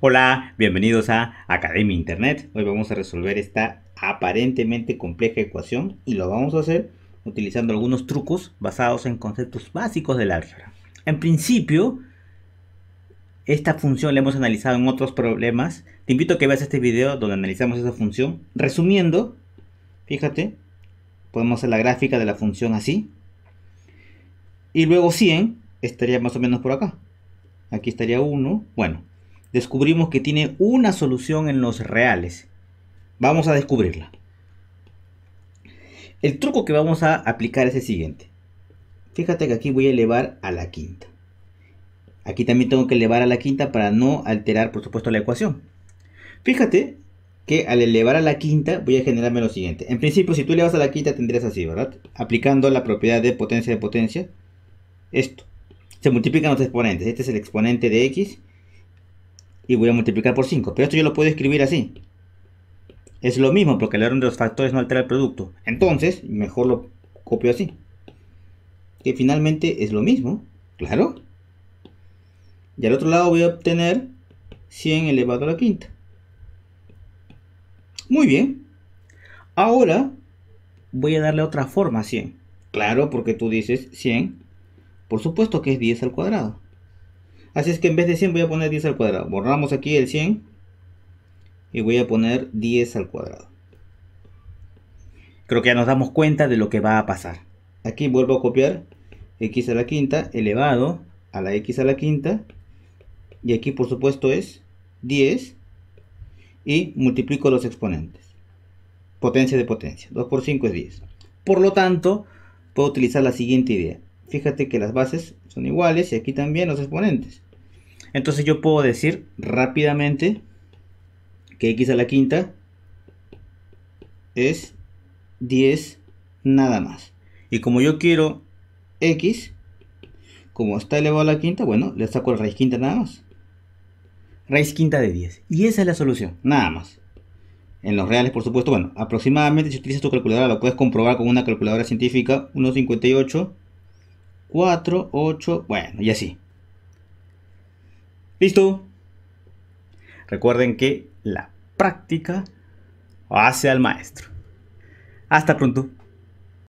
Hola, bienvenidos a Academia Internet. Hoy vamos a resolver esta aparentemente compleja ecuación y lo vamos a hacer utilizando algunos trucos basados en conceptos básicos del álgebra. En principio, esta función la hemos analizado en otros problemas. Te invito a que veas este video donde analizamos esa función. Resumiendo, fíjate, podemos hacer la gráfica de la función así. Y luego 100 estaría más o menos por acá. Aquí estaría 1. Bueno, descubrimos que tiene una solución en los reales. Vamos a descubrirla. El truco que vamos a aplicar es el siguiente. Fíjate que aquí voy a elevar a la quinta. Aquí también tengo que elevar a la quinta para no alterar, por supuesto, la ecuación. Fíjate que al elevar a la quinta voy a generarme lo siguiente. En principio, si tú vas a la quinta tendrías así, ¿verdad? Aplicando la propiedad de potencia de potencia. Esto. Se multiplican los exponentes. Este es el exponente de x y voy a multiplicar por 5. Pero esto yo lo puedo escribir así. Es lo mismo porque el error de los factores no altera el producto. Entonces, mejor lo copio así. Que finalmente es lo mismo, claro. Y al otro lado voy a obtener 100 elevado a la quinta. Muy bien. Ahora voy a darle otra forma a 100. Claro, porque tú dices 100. Por supuesto que es 10 al cuadrado. Así es que en vez de 100 voy a poner 10 al cuadrado. Borramos aquí el 100 y voy a poner 10 al cuadrado. Creo que ya nos damos cuenta de lo que va a pasar. Aquí vuelvo a copiar x a la quinta elevado a la x a la quinta. Y aquí por supuesto es 10 y multiplico los exponentes. Potencia de potencia. 2 por 5 es 10. Por lo tanto, puedo utilizar la siguiente idea. Fíjate que las bases son iguales y aquí también los exponentes. Entonces yo puedo decir rápidamente que x a la quinta es 10 nada más. Y como yo quiero x, como está elevado a la quinta, bueno, le saco la raíz quinta nada más. Raíz quinta de 10. Y esa es la solución, nada más. En los reales, por supuesto, bueno, aproximadamente si utilizas tu calculadora, lo puedes comprobar con una calculadora científica, 1,58, 4, 8, bueno, y así. ¿Listo? Recuerden que la práctica hace al maestro. Hasta pronto.